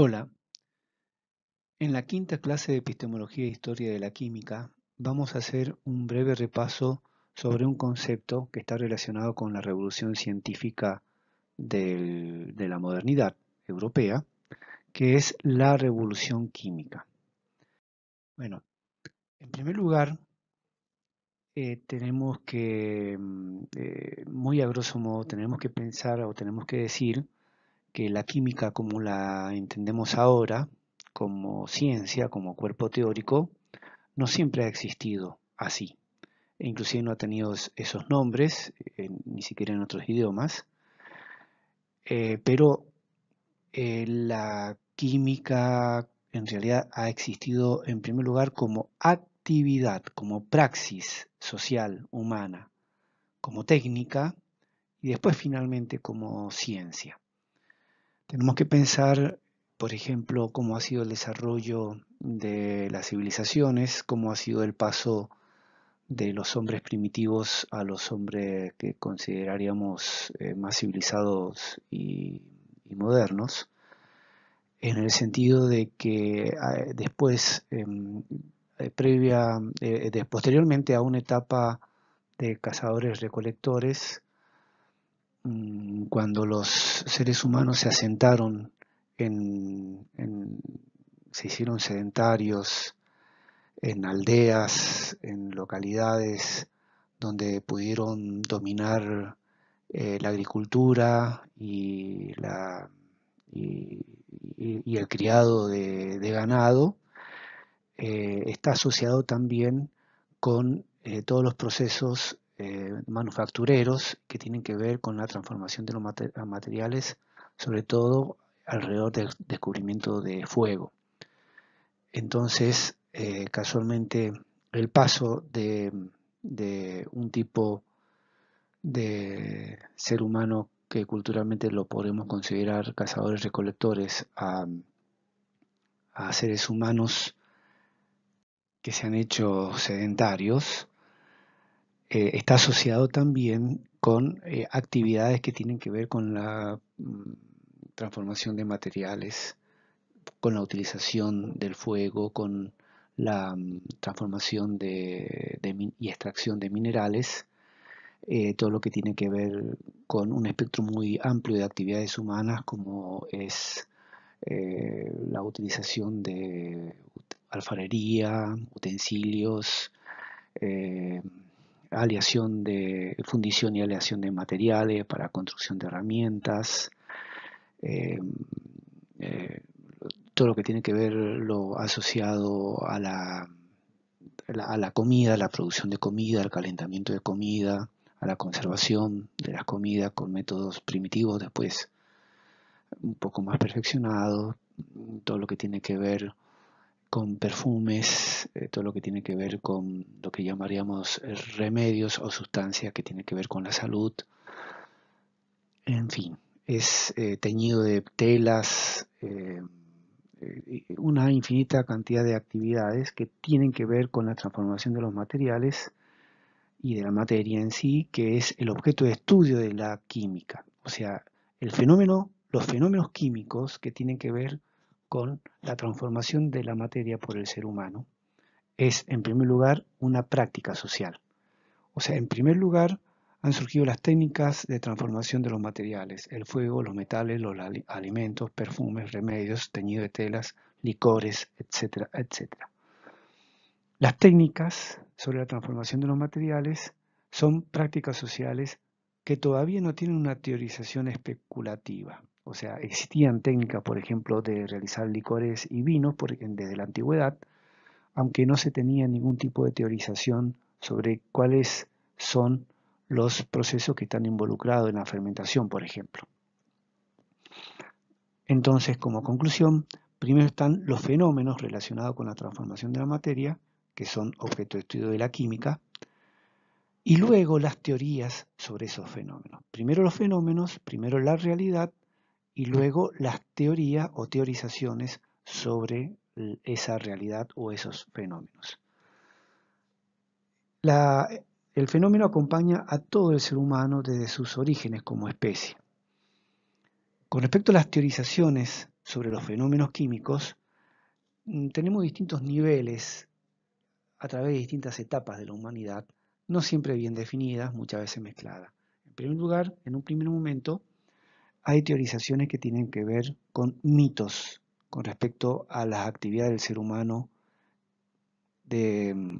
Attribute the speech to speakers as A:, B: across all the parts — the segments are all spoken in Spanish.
A: Hola. En la quinta clase de Epistemología e Historia de la Química vamos a hacer un breve repaso sobre un concepto que está relacionado con la revolución científica de la modernidad europea, que es la revolución química. Bueno, en primer lugar, eh, tenemos que, mm, eh, muy a grosso modo, tenemos que pensar o tenemos que decir que la química como la entendemos ahora, como ciencia, como cuerpo teórico, no siempre ha existido así. E inclusive no ha tenido esos nombres, eh, ni siquiera en otros idiomas. Eh, pero eh, la química en realidad ha existido en primer lugar como actividad, como praxis social humana, como técnica y después finalmente como ciencia. Tenemos que pensar, por ejemplo, cómo ha sido el desarrollo de las civilizaciones, cómo ha sido el paso de los hombres primitivos a los hombres que consideraríamos eh, más civilizados y, modernos, en el sentido de que eh, después, em, eh, previa, posteriormente a una etapa de cazadores-recolectores, Mm, cuando los seres humanos se asentaron en, se hicieron sedentarios en aldeas, en localidades donde pudieron dominar eh, la agricultura y, el criado de, ganado, eh, está asociado también con eh, todos los procesos eh, manufactureros que tienen que ver con la transformación de los materiales, sobre todo alrededor del descubrimiento de fuego. Entonces, eh, casualmente, el paso de, un tipo de ser humano que culturalmente lo podemos considerar cazadores-recolectores a seres humanos que se han hecho sedentarios, eh, está asociado también con eh, actividades que tienen que ver con la mm, transformación de materiales, con la utilización del fuego, con la mm, transformación de, y extracción de minerales, eh, todo lo que tiene que ver con un espectro muy amplio de actividades humanas como es la utilización de alfarería, utensilios, aleación de fundición y aleación de materiales para construcción de herramientas, em, eh, todo lo que tiene que ver lo asociado a la, a la comida, la producción de comida, al calentamiento de comida, a la conservación de las comidas con métodos primitivos, después un poco más perfeccionados, todo lo que tiene que ver con perfumes, eh, todo lo que tiene que ver con lo que llamaríamos remedios o sustancias que tienen que ver con la salud. En fin, es eh, teñido de telas, eh, una infinita cantidad de actividades que tienen que ver con la transformación de los materiales y de la materia en sí, que es el objeto de estudio de la química. O sea, el fenómeno, los fenómenos químicos que tienen que ver con la transformación de la materia por el ser humano es, en primer lugar, una práctica social. O sea, en primer lugar, han surgido las técnicas de transformación de los materiales, el fuego, los metales, los alimentos, perfumes, remedios, teñido de telas, licores, etcétera, etcétera. Las técnicas sobre la transformación de los materiales son prácticas sociales que todavía no tienen una teorización especulativa. O sea, existían técnicas, por ejemplo, de realizar licores y vinos e, desde la antigüedad, aunque no se tenía ningún tipo de teorización sobre cuáles son los procesos que están involucrados en la fermentación, por ejemplo. Entonces, como conclusión, primero están los fenómenos relacionados con la transformación de la materia, que son objeto de estudio de la química, y luego las teorías sobre esos fenómenos. Primero los fenómenos, primero la realidad y luego las teorías o teorizaciones sobre esa realidad o esos fenómenos. el fenómeno acompaña a todo el ser humano desde sus orígenes como especie. Con respecto a las teorizaciones sobre los fenómenos químicos, mm, tenemos distintos niveles a través de distintas etapas de la humanidad, no siempre bien definidas, muchas veces mezcladas. En primer lugar, en un primer momento, hay teorizaciones que tienen que ver con mitos con respecto a las actividades del ser humano mm,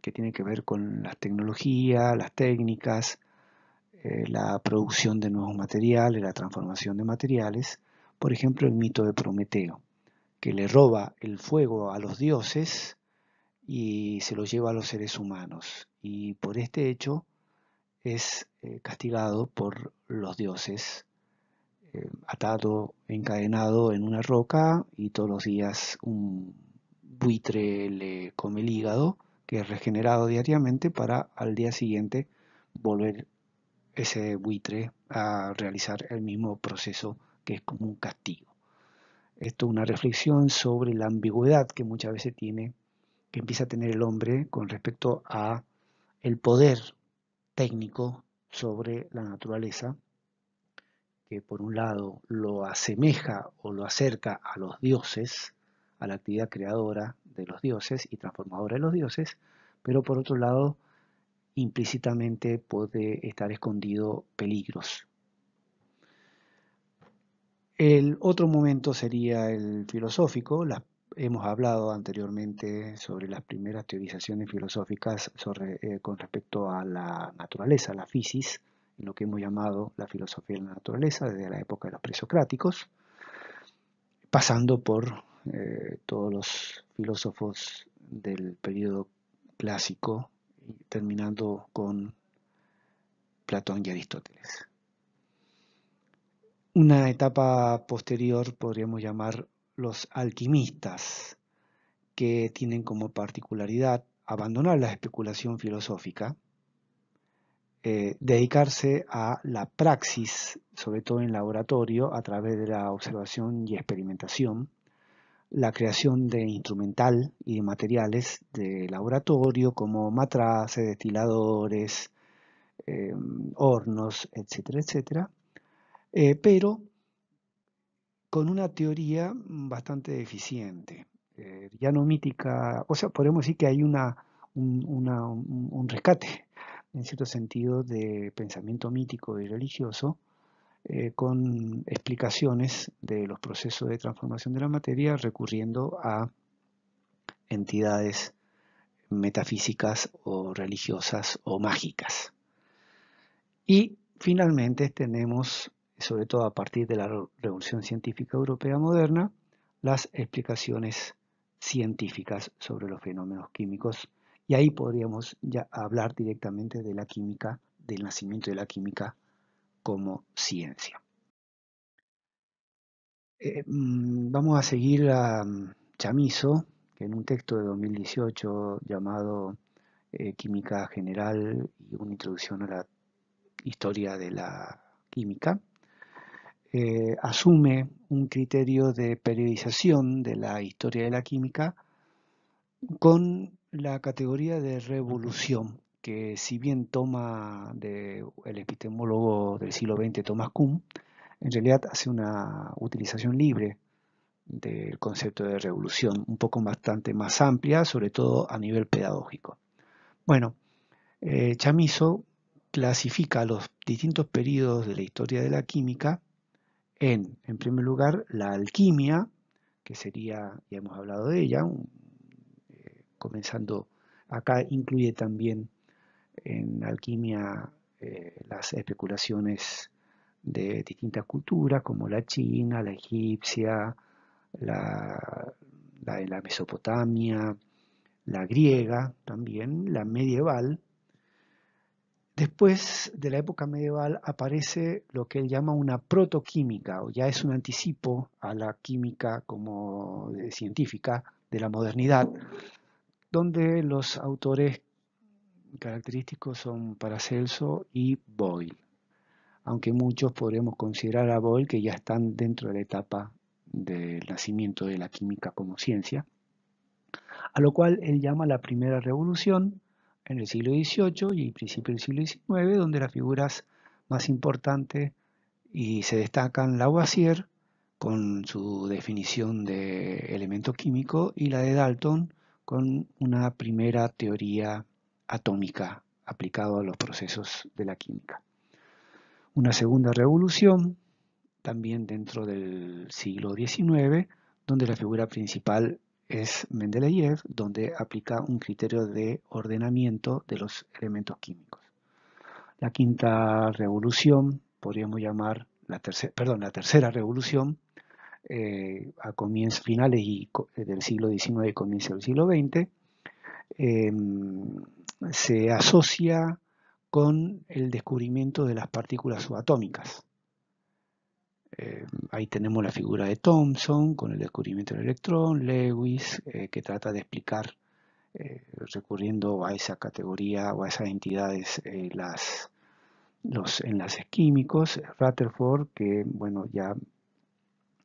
A: que tienen que ver con las tecnologías, las técnicas, eh, la producción de nuevos materiales, la transformación de materiales. Por ejemplo, el mito de Prometeo, que le roba el fuego a los dioses y se lo lleva a los seres humanos. Y por este hecho es eh, castigado por los dioses atado, encadenado en una roca y todos los días un buitre le come el hígado, que es regenerado diariamente para al día siguiente volver ese buitre a realizar el mismo proceso que es como un castigo. Esto es una reflexión sobre la ambigüedad que muchas veces tiene, que empieza a tener el hombre con respecto a el poder técnico sobre la naturaleza que por un lado lo asemeja o lo acerca a los dioses, a la actividad creadora de los dioses y transformadora de los dioses, pero por otro lado implícitamente puede estar escondido peligros. El otro momento sería el filosófico. hemos hablado anteriormente sobre las primeras teorizaciones filosóficas eh, con respecto a la naturaleza, la física en lo que hemos llamado la filosofía de la naturaleza desde la época de los presocráticos, pasando por eh, todos los filósofos del periodo clásico, terminando con Platón y Aristóteles. Una etapa posterior podríamos llamar los alquimistas, que tienen como particularidad abandonar la especulación filosófica eh, dedicarse a la praxis, sobre todo en laboratorio, a través de la observación y experimentación, la creación de instrumental y de materiales de laboratorio como matraces, destiladores, eh, hornos, etcétera, etcétera, eh, pero con una teoría bastante eficiente, ya no mítica, o sea, podemos decir que hay una, un, un rescate en cierto sentido, de pensamiento mítico y religioso, eh, con explicaciones de los procesos de transformación de la materia recurriendo a entidades metafísicas o religiosas o mágicas. Y finalmente tenemos, sobre todo a partir de la Revolución Científica Europea Moderna, las explicaciones científicas sobre los fenómenos químicos y ahí podríamos ya hablar directamente de la química, del nacimiento de la química como ciencia. Eh, mm, vamos a seguir a mm, Chamiso, que en un texto de 2018 llamado eh, Química General y una introducción a la historia de la química, eh, asume un criterio de periodización de la historia de la química con la categoría de revolución, que si bien toma de el epistemólogo del siglo XX Thomas Kuhn, en realidad hace una utilización libre del concepto de revolución, un poco bastante más amplia, sobre todo a nivel pedagógico. Bueno, eh, Chamiso clasifica los distintos periodos de la historia de la química en, en primer lugar, la alquimia, que sería, ya hemos hablado de ella, un, comenzando acá incluye también en alquimia eh, las especulaciones de distintas culturas como la china, la egipcia, la, la, la mesopotamia, la griega también, la medieval. Después de la época medieval aparece lo que él llama una protoquímica, o ya es un anticipo a la química como científica de la modernidad, donde los autores característicos son Paracelso y Boyle, aunque muchos podremos considerar a Boyle que ya están dentro de la etapa del nacimiento de la química como ciencia, a lo cual él llama la primera revolución en el siglo XVIII y principio del siglo XIX, donde las figuras más importantes y se destacan Lavoisier con su definición de elemento químico y la de Dalton con una primera teoría atómica aplicada a los procesos de la química. Una segunda revolución, también dentro del siglo XIX, donde la figura principal es Mendeleev, donde aplica un criterio de ordenamiento de los elementos químicos. La quinta revolución, podríamos llamar, la perdón, la tercera revolución, eh, a comienzos finales y, eh, del siglo XIX y comienzo del siglo XX, em, se asocia con el descubrimiento de las partículas subatómicas. Em, ahí tenemos la figura de Thomson con el descubrimiento del electrón, Lewis, eh, que trata de explicar, recurriendo a esa categoría o a esas entidades, las, los enlaces químicos, Rutherford, que bueno, ya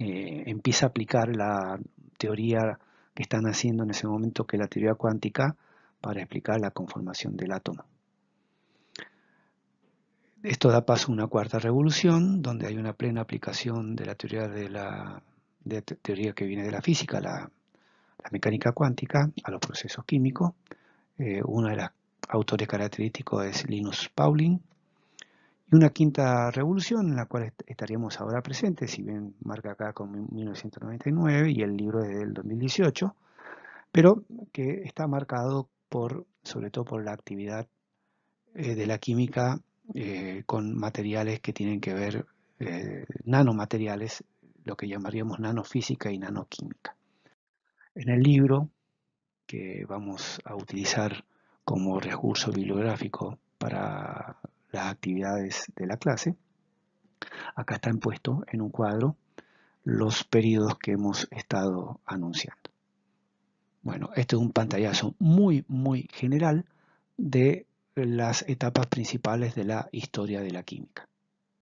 A: eh, empieza a aplicar la teoría que están haciendo en ese momento, que es la teoría cuántica, para explicar la conformación del átomo. Esto da paso a una cuarta revolución, donde hay una plena aplicación de la teoría, que viene de la física, la, mecánica cuántica, a los procesos químicos. Eh, uno de los autores característicos es Linus Pauling, y una quinta revolución en la cual estaríamos ahora presentes, si bien marca acá con 1999 y el libro es del 2018, pero que está marcado por, sobre todo por la actividad eh, de la química eh, con materiales que tienen que ver, eh, nanomateriales, lo que llamaríamos nanofísica y nanoquímica. En el libro que vamos a utilizar como recurso bibliográfico para las actividades de la clase. Acá están puestos en un cuadro los periodos que hemos estado anunciando. Bueno, este es un pantallazo muy, muy general de las etapas principales de la historia de la química.